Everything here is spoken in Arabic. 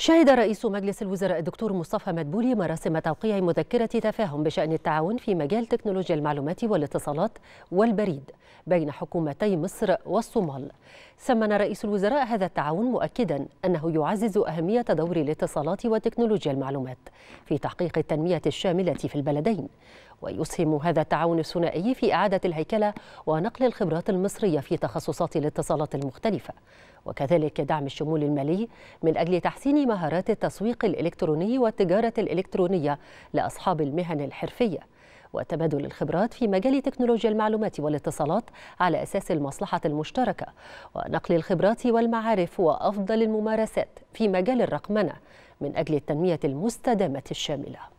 شهد رئيس مجلس الوزراء الدكتور مصطفى مدبولي مراسم توقيع مذكرة تفاهم بشأن التعاون في مجال تكنولوجيا المعلومات والاتصالات والبريد بين حكومتي مصر والصومال. سمن رئيس الوزراء هذا التعاون مؤكدا أنه يعزز أهمية دور الاتصالات وتكنولوجيا المعلومات في تحقيق التنمية الشاملة في البلدين ويسهم هذا التعاون الثنائي في إعادة الهيكلة ونقل الخبرات المصرية في تخصصات الاتصالات المختلفة وكذلك دعم الشمول المالي من أجل تحسين مهارات التسويق الإلكتروني والتجارة الإلكترونية لأصحاب المهن الحرفية وتبادل الخبرات في مجال تكنولوجيا المعلومات والاتصالات على أساس المصلحة المشتركة ونقل الخبرات والمعارف وأفضل الممارسات في مجال الرقمنة من أجل التنمية المستدامة الشاملة